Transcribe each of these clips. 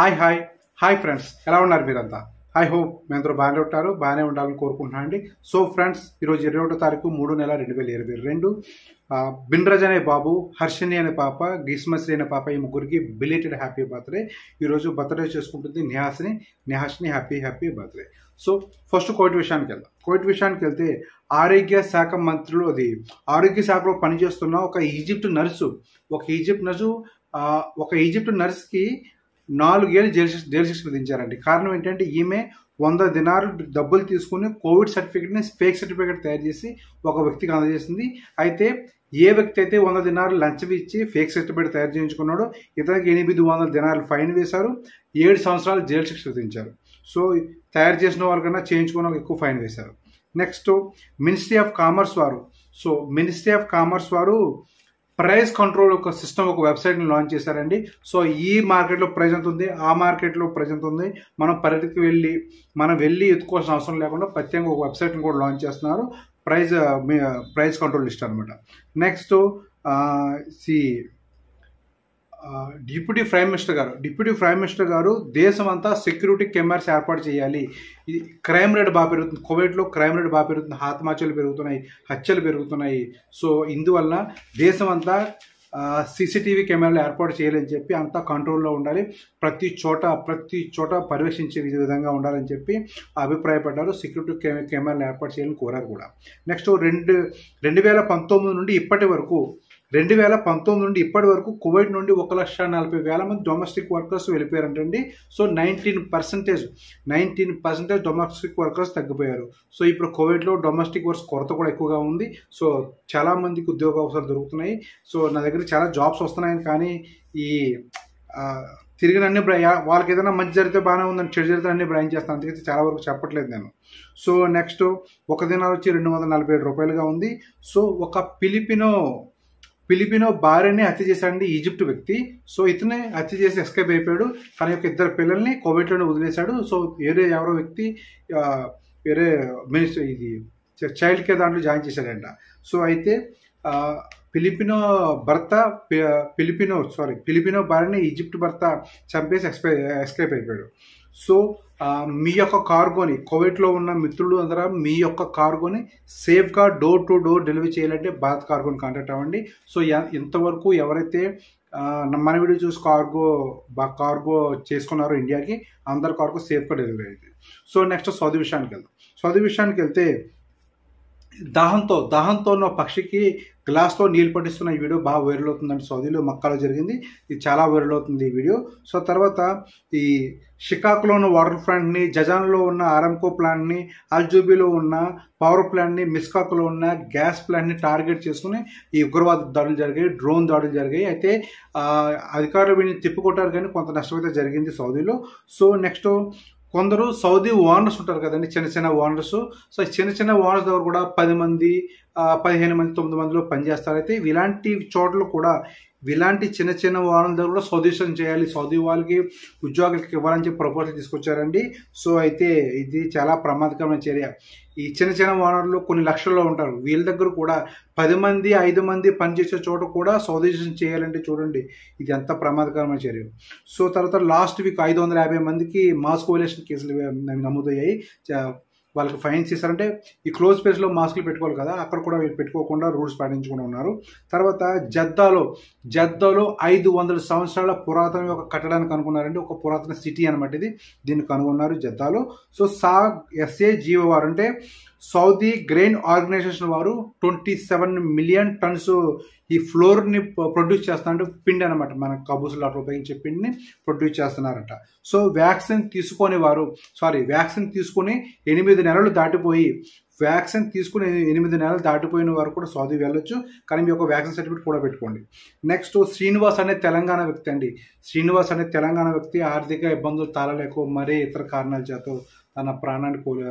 hi hi hi friends ఎలా ఉన్నారు మీరంతా ఐ హోప్ అందరూ బాగానే ఉంటారు బాగానే ఉండాలని కోరుకుంటున్నానండి అండి సో ఫ్రెండ్స్ ఈరోజు ఇరవై ఒకటో తారీఖు మూడు నెల రెండు వేల ఇరవై రెండు బిన్రజ్ అనే బాబు హర్షిని అనే పాప గ్రీస్మశ్రీ అనే పాప ఈ ముగ్గురికి బిలేటెడ్ హ్యాపీ బర్త్డే ఈరోజు బర్త్డే చేసుకుంటుంది నిహాస్ని నిహాస్ని happy happy birthday so first Covid విషయానికి వెళ్దాం కోవిడ్ విషయానికి వెళ్తే ఆరోగ్య శాఖ మంత్రులు అది ఆరోగ్య శాఖలో పనిచేస్తున్న ఒక ఈజిప్ట్ నర్సు ఒక ఈజిప్ట్ నర్సు ఒక ఈజిప్ట్ నర్స్కి నాలుగేళ్ళు జైలు శిక్ష జైలు శిక్ష విధించారండి కారణం ఏంటంటే ఈమె వంద దినాలు డబ్బులు తీసుకుని కోవిడ్ సర్టిఫికేట్ని ఫేక్ సర్టిఫికేట్ తయారు చేసి ఒక వ్యక్తికి అందజేసింది అయితే ఏ వ్యక్తి అయితే వంద దినాలు లంచం ఇచ్చి ఫేక్ సర్టిఫికేట్ తయారు చేయించుకున్నాడో ఇతనికి ఎనిమిది వందల దినాలు ఫైన్ వేశారు ఏడు సంవత్సరాలు జైలు శిక్ష విధించారు సో తయారు చేసిన వాళ్ళకన్నా చేయించుకున్న ఎక్కువ ఫైన్ వేశారు నెక్స్ట్ మినిస్ట్రీ ఆఫ్ కామర్స్ వారు సో మినిస్ట్రీ ఆఫ్ కామర్స్ వారు ప్రైస్ కంట్రోల్ ఒక సిస్టమ్ ఒక వెబ్సైట్ని లాంచ్ చేశారండి సో ఈ మార్కెట్లో ప్రైజ్ ఎంత ఉంది ఆ మార్కెట్లో ప్రైజ్ ఎంత ఉంది మనం పరిధికి వెళ్ళి మనం వెళ్ళి ఎత్తుకోవాల్సిన అవసరం లేకుండా ప్రత్యేకంగా ఒక వెబ్సైట్ని కూడా లాంచ్ చేస్తున్నారు ప్రైజ్ ప్రైస్ కంట్రోల్ లిస్ట్ అనమాట నెక్స్ట్ సి డిప్యూటీ ప్రైమ్ మినిస్టర్ గారు డిప్యూటీ ప్రైమ్ మినిస్టర్ గారు దేశమంతా సెక్యూరిటీ కెమెరాస్ ఏర్పాటు చేయాలి ఇది క్రైమ్ రేట్ బాగా పెరుగుతుంది కోవిడ్లో క్రైమ్ రేట్ బాగా పెరుగుతుంది ఆత్మహత్యలు పెరుగుతున్నాయి హత్యలు పెరుగుతున్నాయి సో ఇందువల్ల అంతా సీసీటీవీ కెమెరాలు ఏర్పాటు చేయాలని చెప్పి అంతా కంట్రోల్లో ఉండాలి ప్రతి చోట ప్రతి చోట పర్యవేక్షించే విధంగా ఉండాలని చెప్పి అభిప్రాయపడ్డారు సెక్యూరిటీ కెమెరాలు ఏర్పాటు చేయాలని కోరారు కూడా నెక్స్ట్ రెండు రెండు వేల పంతొమ్మిది నుండి ఇప్పటి వరకు రెండు వేల పంతొమ్మిది నుండి ఇప్పటి వరకు కోవిడ్ నుండి ఒక లక్ష నలభై వేల మంది డొమెస్టిక్ వర్కర్స్ వెళ్ళిపోయారంటండి so nineteen percentage nineteen percentage domestic workers తగ్గిపోయారు సో ఇప్పుడు కోవిడ్లో డొమెస్టిక్ వర్క్స్ కొరత కూడా ఎక్కువగా ఉంది సో చాలామందికి ఉద్యోగ అవసరాలు దొరుకుతున్నాయి సో నా దగ్గర చాలా జాబ్స్ వస్తున్నాయని కానీ ఈ తిరిగిన అన్ని వాళ్ళకి ఏదైనా మంచి జరిగితే బాగానే ఉందని చెడు జరిగితే అన్ని బ్రాంచ్ చేస్తాను అందుకైతే చాలా వరకు చెప్పట్లేదు నేను సో నెక్స్ట్ ఒక దినాలు వచ్చి రెండు వందల నలభై ఏడు రూపాయలుగా ఉంది సో ఒక పిలిపినో ఫిలిపినో భార్యని హత్య చేశాడండి ఈజిప్ట్ వ్యక్తి సో ఇతనే హత్య చేసి ఎస్కేప్ అయిపోయాడు తన యొక్క ఇద్దరు పిల్లల్ని కోవిడ్లోనే వదిలేశాడు సో వేరే ఎవరో వ్యక్తి వేరే మినిస్టర్ ఇది చైల్డ్ కేర్ దాంట్లో జాయిన్ చేశాడంట సో అయితే ఫిలిపినో భర్త ఫిలిపినో సారీ ఫిలిపినో భార్యని ఈజిప్ట్ భర్త చంపేసి ఎక్స్పై ఎస్కేప్ అయిపోయాడు సో మీ యొక్క కార్గోని కోవిడ్లో ఉన్న మిత్రులు అందరూ మీ యొక్క కార్గోని సేఫ్గా డోర్ టు డోర్ డెలివరీ చేయాలంటే భారత్ కార్గోని కాంటాక్ట్ అవ్వండి సో ఇంతవరకు ఎవరైతే మన వీడియో చూసి కార్గో కార్గో చేసుకున్నారు ఇండియాకి అందరు కార్గో సేఫ్గా డెలివరీ అయింది సో నెక్స్ట్ సౌది విషయానికి వెళ్దాం సౌది విషయానికి వెళ్తే దాహంతో దాహంతో ఉన్న పక్షికి గ్లాస్తో నీళ్ళు పట్టిస్తున్న ఈ వీడియో బాగా వైరల్ అవుతుందండి సౌదీలో మక్కాలో జరిగింది ఇది చాలా వైరల్ అవుతుంది ఈ వీడియో సో తర్వాత ఈ షికాకులో ఉన్న వాటర్ ప్లాంట్ని జజాన్లో ఉన్న ఆరంకో ప్లాంట్ని అల్జూబీలో ఉన్న పవర్ ప్లాంట్ని మిస్కాకులో ఉన్న గ్యాస్ ప్లాంట్ని టార్గెట్ చేసుకుని ఈ ఉగ్రవాద దాడులు జరిగాయి డ్రోన్ దాడులు జరిగాయి అయితే అధికారులు వీళ్ళని తిప్పుకొట్టారు కానీ కొంత నష్టమైతే జరిగింది సౌదీలో సో నెక్స్ట్ కొందరు సౌదీ ఓనర్స్ ఉంటారు కదండి చిన్న చిన్న ఓనర్స్ సో చిన్న చిన్న ఓనర్స్ దగ్గర కూడా పది మంది పదిహేను మంది తొమ్మిది మందిలో పనిచేస్తారు అయితే ఇలాంటి చోట్ల కూడా ఇలాంటి చిన్న చిన్న వాళ్ళ దగ్గర కూడా స్వదేశం చేయాలి సౌదీ వాళ్ళకి ఉద్యోగులకి ఇవ్వాలని చెప్పి ప్రపోజల్ తీసుకొచ్చారండి సో అయితే ఇది చాలా ప్రమాదకరమైన చర్య ఈ చిన్న చిన్న వానరులు కొన్ని లక్షల్లో ఉంటారు వీళ్ళ దగ్గర కూడా పది మంది ఐదు మంది పనిచేసే చోట కూడా స్వదేశం చేయాలంటే చూడండి ఇది ఎంత ప్రమాదకరమైన చర్య సో తర్వాత లాస్ట్ వీక్ ఐదు వందల యాభై మందికి మాస్క్ వైలేషన్ కేసులు నమోదయ్యాయి వాళ్ళకి ఫైన్స్ ఇస్తారంటే ఈ క్లోజ్ ప్లేస్లో మాస్కులు పెట్టుకోవాలి కదా అక్కడ కూడా వీళ్ళు పెట్టుకోకుండా రూల్స్ పాటించకుండా ఉన్నారు తర్వాత జద్దాలో జద్దాలో ఐదు వందల సంవత్సరాల పురాతన యొక్క కట్టడానికి కనుగొన్నారంటే ఒక పురాతన సిటీ అనమాట ఇది దీన్ని కనుగొన్నారు జద్దాలో సో సా ఎస్ఏ వారు అంటే సౌదీ గ్రెయిన్ ఆర్గనైజేషన్ వారు ట్వంటీ సెవెన్ మిలియన్ టన్స్ ఈ ఫ్లోర్ని ప్రొడ్యూస్ చేస్తారంటే పిండి అనమాట మన కబూసులు అట్లా ఉపయోగించే పిండిని ప్రొడ్యూస్ చేస్తున్నారంట సో వ్యాక్సిన్ తీసుకొని వారు సారీ వ్యాక్సిన్ తీసుకొని ఎనిమిది నెలలు దాటిపోయి వ్యాక్సిన్ తీసుకుని ఎనిమిది నెలలు దాటిపోయిన వారు కూడా సౌదీ వెళ్ళొచ్చు కానీ మీ యొక్క వ్యాక్సిన్ సర్టిఫికేట్ కూడా పెట్టుకోండి నెక్స్ట్ శ్రీనివాస్ అనే తెలంగాణ వ్యక్తి అండి శ్రీనివాస్ అనే తెలంగాణ వ్యక్తి ఆర్థిక ఇబ్బందులు తాళలేకో మరే ఇతర కారణాల చేత తన ప్రాణాన్ని కోల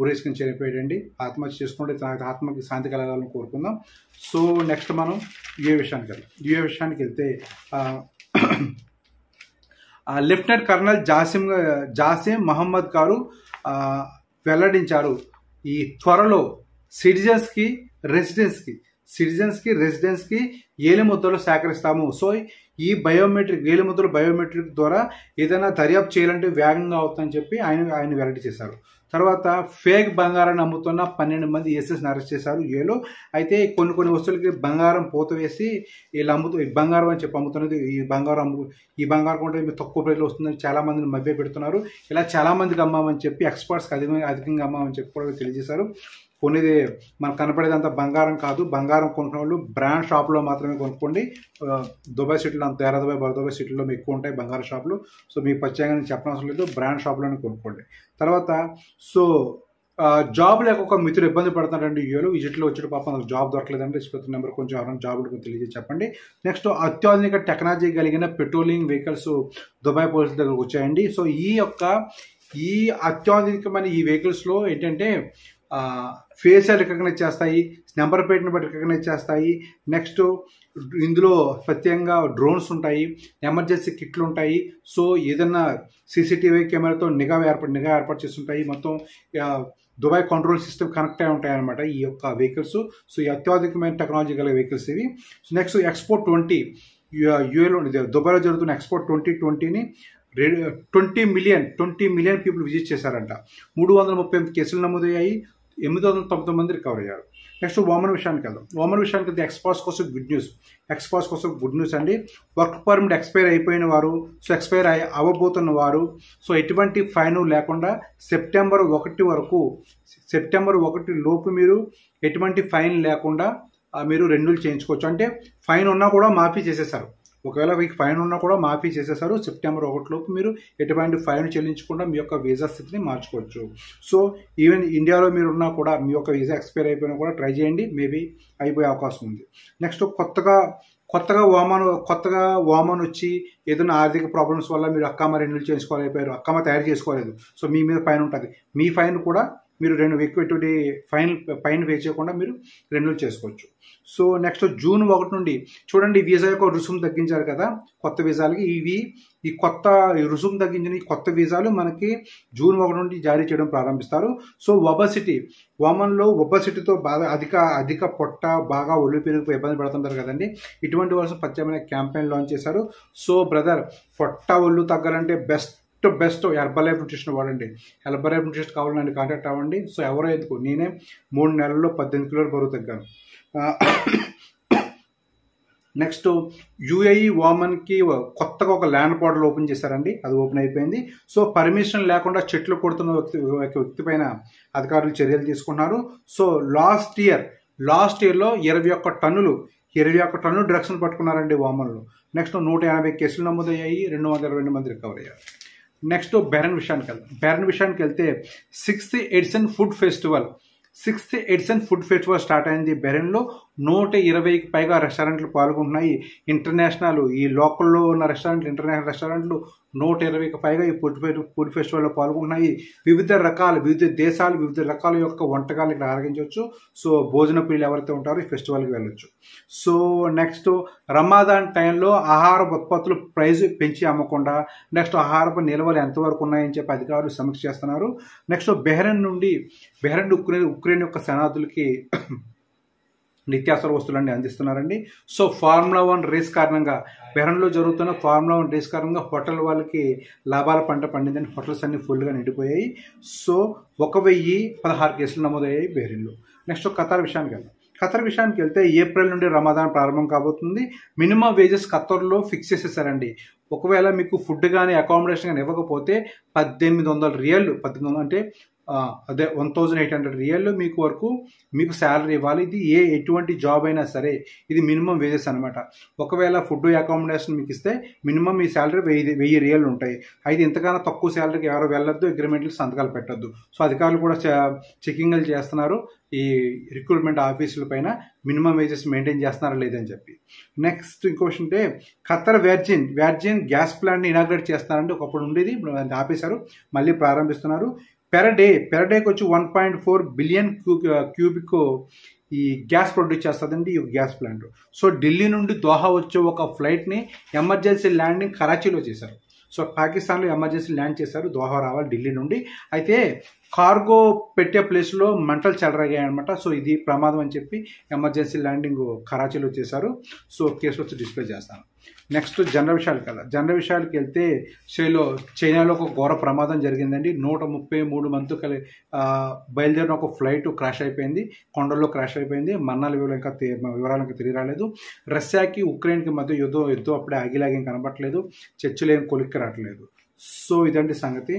ఊరేసుకుని చనిపోయాడండి ఆత్మహత్య చేసుకుంటే తన ఆత్మకి శాంతి కలగాలని కోరుకుందాం సో నెక్స్ట్ మనం ఏ విషయానికి వెళ్ళాం ఏ విషయానికి వెళ్తే lieutenant colonel Jasim Jasim Mohammed గారు వెల్లడించారు ఈ త్వరలో సిటిజన్స్కి రెసిడెన్స్కి సిటిజన్స్కి రెసిడెన్స్కి ఏలిముద్రలు సేకరిస్తాము సో ఈ బయోమెట్రిక్ ఏలిముద్రలు బయోమెట్రిక్ ద్వారా ఏదైనా దర్యాప్తు చేయాలంటే వేగంగా అవుతుందని చెప్పి ఆయన ఆయన వెల్లడి చేశారు తర్వాత ఫేక్ బంగారాన్ని అమ్ముతున్న పన్నెండు మంది ఎస్ఎస్ని అరెస్ట్ చేశారు ఏలో అయితే కొన్ని కొన్ని వస్తువులకి బంగారం పూత వేసి వీళ్ళు అమ్ముతూ బంగారం అని చెప్పి అమ్ముతున్నది ఈ బంగారం అమ్ము ఈ బంగారం కొంటే తక్కువ ప్రజలు వస్తుందని చాలా మందిని మభ్య పెడుతున్నారు ఇలా చాలా మందికి అమ్మామని చెప్పి ఎక్స్పర్ట్స్కి అధికంగా అధికంగా అమ్మామని చెప్పి కూడా తెలియజేశారు కొనేది మనకు కనపడేదంత బంగారం కాదు బంగారం కొనుక్కున్న వాళ్ళు బ్రాండ్ షాప్లో మాత్రమే కొనుక్కోండి దుబాయ్ సిటీలో అంత ఎరా దుబాయ్ బర దుబాయ్ సిటీలో ఎక్కువ ఉంటాయి బంగారం షాపులు సో మీకు ప్రత్యేకంగా నేను చెప్పనవసరం లేదు బ్రాండ్ షాప్లోనే కొనుక్కోండి తర్వాత సో జాబ్ లేక ఒక మిత్రులు ఇబ్బంది పడుతున్నారండి ఇయర్లు విజిట్లో వచ్చే పాప నాకు జాబ్ దొరకలేదంటే ఇసుకొత్త నెంబర్ కొంచెం ఎవరైనా జాబ్ తెలియజే చెప్పండి నెక్స్ట్ అత్యాధునిక టెక్నాలజీ కలిగిన పెట్రోలింగ్ వెహికల్స్ దుబాయ్ పోలీసుల దగ్గరకు వచ్చాయండి సో ఈ యొక్క ఈ అత్యాధునికమైన ఈ వెహికల్స్లో ఏంటంటే ఫేస్ రికగ్నైజ్ చేస్తాయి నెంబర్ ప్లేట్ని బట్టి రికగ్నైజ్ చేస్తాయి నెక్స్ట్ ఇందులో ప్రత్యేకంగా డ్రోన్స్ ఉంటాయి ఎమర్జెన్సీ కిట్లు ఉంటాయి సో ఏదైనా సీసీటీవీ కెమెరాతో నిఘా ఏర్పాటు నిఘా ఏర్పాటు చేస్తుంటాయి మొత్తం దుబాయ్ కంట్రోల్ సిస్టమ్ కనెక్ట్ అయి ఉంటాయి అనమాట ఈ యొక్క వెహికల్స్ సో ఈ అత్యాధునికమైన టెక్నాలజీ గల వెహికల్స్ ఇవి సో నెక్స్ట్ ఎక్స్పోర్ట్ ట్వంటీ యూఏలో దుబాయ్లో జరుగుతున్న ఎక్స్పోర్ట్ ట్వంటీ ట్వంటీని twenty million twenty million people visit చేశారంట మూడు వందల ముప్పై ఎనిమిది కేసులు నమోదయ్యాయి ఎనిమిది వందల తొంభై మంది రికవర్ అయ్యారు నెక్స్ట్ ఓమన్ విషయానికి వెళ్దాం ఓమన్ విషయానికి వెళ్తే ఎక్స్పాస్ కోసం గుడ్ న్యూస్ ఎక్స్పాస్ కోసం గుడ్ న్యూస్ అండి వర్క్ పర్మిట్ ఎక్స్పైర్ అయిపోయిన వారు సో ఎక్స్పైర్ అయి అవ్వబోతున్న వారు సో ఎటువంటి ఫైన్ లేకుండా సెప్టెంబర్ ఒకటి వరకు సెప్టెంబర్ ఒకటి లోపు మీరు ఎటువంటి ఫైన్ లేకుండా మీరు రెన్యూల్ చేయించుకోవచ్చు అంటే ఫైన్ ఉన్నా కూడా మాఫీ చేసేసారు ఒకవేళ మీకు ఫైన్ ఉన్నా కూడా మాఫీ చేసేసారు సెప్టెంబర్ ఒకటిలోపు మీరు ఎటువంటి ఫైన్ చెల్లించకుండా మీ యొక్క వీసా స్థితిని మార్చుకోవచ్చు సో ఈవెన్ ఇండియాలో మీరు ఉన్నా కూడా మీ యొక్క వీసా ఎక్స్పైర్ అయిపోయినా కూడా ట్రై చేయండి మేబీ అయిపోయే అవకాశం ఉంది నెక్స్ట్ కొత్తగా కొత్తగా ఓమాన్ కొత్తగా ఓమాన్ వచ్చి ఏదైనా ఆర్థిక ప్రాబ్లమ్స్ వల్ల మీరు అక్కమ్మ రెన్యూల్ చేసుకోలేకపోయారు అక్కమ్మ తయారు చేసుకోలేదు సో మీ మీద ఫైన్ ఉంటుంది మీ ఫైన్ కూడా మీరు రెండు ఈక్విటీ ఫైన్ పైన పే చేయకుండా మీరు రెన్యూల్ చేసుకోవచ్చు సో నెక్స్ట్ జూన్ ఒకటి నుండి చూడండి వీసా యొక్క రుసుము తగ్గించారు కదా కొత్త వీసాలకి ఇవి ఈ కొత్త రుసుము తగ్గించిన ఈ కొత్త వీసాలు మనకి జూన్ ఒకటి నుండి జారీ చేయడం ప్రారంభిస్తారు సో ఒబసిటీ ఓమన్లో ఒబసిటీతో బాగా అధిక అధిక పొట్ట బాగా ఒళ్ళు పెరుగు ఇబ్బంది పడుతుంటారు కదండి ఇటువంటి వాళ్ళు ప్రత్యేకమైన క్యాంపెయిన్ లాంచ్ చేశారు సో బ్రదర్ పొట్ట ఒళ్ళు తగ్గాలంటే best best best herbal life nutrition వాడండి హెర్బల్ లైఫ్ న్యూట్రిషన్ కావాలని నన్ను కాంటాక్ట్ అవ్వండి సో ఎవరో ఎందుకు నేనే మూడు నెలల్లో పద్దెనిమిది కిలోలు బరువు తగ్గాను నెక్స్ట్ యూఏఈ వామన్కి కొత్తగా ఒక ల్యాండ్ పోర్టల్ ఓపెన్ చేశారండి అది ఓపెన్ అయిపోయింది సో పర్మిషన్ లేకుండా చెట్లు కొడుతున్న వ్యక్తి వ్యక్తి పైన అధికారులు చర్యలు తీసుకున్నారు సో లాస్ట్ ఇయర్ లాస్ట్ ఇయర్లో ఇరవై ఒక్క టన్నులు ఇరవై ఒక్క టన్నులు డ్రగ్స్ను పట్టుకున్నారండి వామన్లు నెక్స్ట్ నూట ఎనభై కేసులు నమోదయ్యాయి రెండు వందల రెండు మంది రికవర్ అయ్యారు नेक्स्ट तो बैरन विशा निकल बैरन विशा निकलते हैं six edition food festival six edition food festival start आएंगे बैरन నూట ఇరవైకి పైగా రెస్టారెంట్లు పాల్గొంటున్నాయి ఇంటర్నేషనల్ ఈ లోకల్లో ఉన్న రెస్టారెంట్లు ఇంటర్నేషనల్ రెస్టారెంట్లు నూట ఇరవైకి పైగా ఈ ఫుడ్ ఫుడ్ ఫెస్టివల్లో పాల్గొంటున్నాయి వివిధ రకాల వివిధ దేశాలు వివిధ రకాల యొక్క వంటకాలు ఇక్కడ ఆరగించవచ్చు సో భోజన ప్రియులు ఎవరైతే ఉంటారో ఈ ఫెస్టివల్కి వెళ్ళొచ్చు సో నెక్స్ట్ రమాదాన్ టైంలో ఆహార ఉత్పత్తులు ప్రైజ్ పెంచి అమ్మకుండా నెక్స్ట్ ఆహారపు నిల్వలు ఎంతవరకు ఉన్నాయని చెప్పి అధికారులు సమీక్ష చేస్తున్నారు నెక్స్ట్ బెహ్రెన్ నుండి బెహ్రెన్ ఉక్రెయిన్ ఉక్రెయిన్ యొక్క శనార్థులకి నిత్యావసర వస్తువులన్నీ అందిస్తున్నారండి సో ఫార్ములా వన్ రేస్ కారణంగా బెహ్రంలో జరుగుతున్న ఫార్ములా వన్ రేస్ కారణంగా హోటల్ వాళ్ళకి లాభాల పంట పండిందని హోటల్స్ అన్నీ ఫుల్గా నిండిపోయాయి సో ఒక వెయ్యి పదహారు కేసులు నమోదయ్యాయి బెహ్రీన్లో నెక్స్ట్ ఖతార్ విషయానికి వెళ్దాం ఖతర్ విషయానికి వెళ్తే ఏప్రిల్ నుండి రమాదాన్ ప్రారంభం కాబోతుంది మినిమం వేజెస్ ఖతర్లో ఫిక్స్ చేసేసారండి ఒకవేళ మీకు ఫుడ్ కానీ అకామిడేషన్ కానీ ఇవ్వకపోతే పద్దెనిమిది వందల రియల్ పద్దెనిమిది అంటే అదే వన్ థౌజండ్ ఎయిట్ హండ్రెడ్ రియల్లో మీకు వరకు మీకు శాలరీ ఇవ్వాలి ఇది ఏ ఎటువంటి జాబ్ అయినా సరే ఇది మినిమం వేజెస్ అనమాట ఒకవేళ ఫుడ్ అకామిడేషన్ మీకు ఇస్తే మినిమం మీ శాలరీ వెయ్యి వెయ్యి రియల్ ఉంటాయి అయితే ఇంతకన్నా తక్కువ శాలరీకి ఎవరు వెళ్ళొద్దు అగ్రిమెంట్లు సంతకాలు పెట్టద్దు సో అధికారులు కూడా చెకింగ్లు చేస్తున్నారు ఈ రిక్రూట్మెంట్ ఆఫీసుల పైన మినిమం వేజెస్ మెయింటైన్ చేస్తున్నారా లేదని చెప్పి నెక్స్ట్ ఇంకో క్వశ్చన్ అంటే ఖత్తర్ వెర్జిన్ వెర్జిన్ గ్యాస్ ప్లాంట్ని ఇనాగ్రేట్ చేస్తున్నారంటే ఒకప్పుడు ఉండేది ఇప్పుడు ఆపేశారు మళ్ళీ ప్రారంభిస్తున్నారు పెర్ డే పెర్ డేకి వచ్చి వన్ పాయింట్ ఫోర్ బిలియన్ క్యూ క్యూబిక్ ఈ గ్యాస్ ప్రొడ్యూస్ చేస్తుందండి ఈ గ్యాస్ ప్లాంట్ సో ఢిల్లీ నుండి దోహా వచ్చే ఒక ఫ్లైట్ని ఎమర్జెన్సీ ల్యాండింగ్ కరాచీలో చేశారు సో పాకిస్తాన్లో ఎమర్జెన్సీ ల్యాండ్ చేశారు దోహా రావాలి ఢిల్లీ నుండి అయితే కార్గో పెట్టే ప్లేస్లో మంటలు చెలరగాయి అనమాట సో ఇది ప్రమాదం అని చెప్పి ఎమర్జెన్సీ ల్యాండింగ్ కరాచీలో చేశారు సో కేసు వచ్చి డిస్ప్లే చేస్తాను నెక్స్ట్ జనరల్ విషయాలకు వెళ్ళాలి జనరల్ విషయాలకు వెళ్తే శ్రీలో చైనాలో ఒక ఘోర ప్రమాదం జరిగిందండి నూట ముప్పై మూడు మంత్ కలి బయలుదేరిన ఒక ఫ్లైట్ క్రాష్ అయిపోయింది కొండల్లో క్రాష్ అయిపోయింది మన్నాలు వివరాలు ఇంకా వివరాలు ఇంకా తిరిగి రాలేదు రష్యాకి ఉక్రెయిన్కి మధ్య యుద్ధం యుద్ధం అప్పుడే ఆగిలాగేం కనబట్టలేదు చర్చలు ఏం కొలిక్కి రావట్లేదు సో ఇదండి సంగతి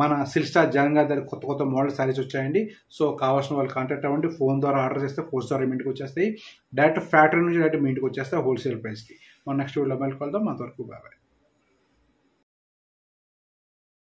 మన సిల్స్టార్ జగన్ గారి దగ్గర కొత్త కొత్త మోడల్ శారీస్ వచ్చాయండి సో కావాల్సిన వాళ్ళు కాంటాక్ట్ అవ్వండి ఫోన్ ద్వారా ఆర్డర్ చేస్తే పోస్ట్ ద్వారా మీ ఇంటికి వచ్చేస్తాయి డైరెక్ట్ ఫ్యాక్టరీ నుంచి డైరెక్ట్ మీ ఇంటికి వచ్చేస్తాయి హోల్సేల్ ప్రైస్కి మన నెక్స్ట్ వీడియోలో మళ్ళీ కలుద్దాం అంతవరకు బాగా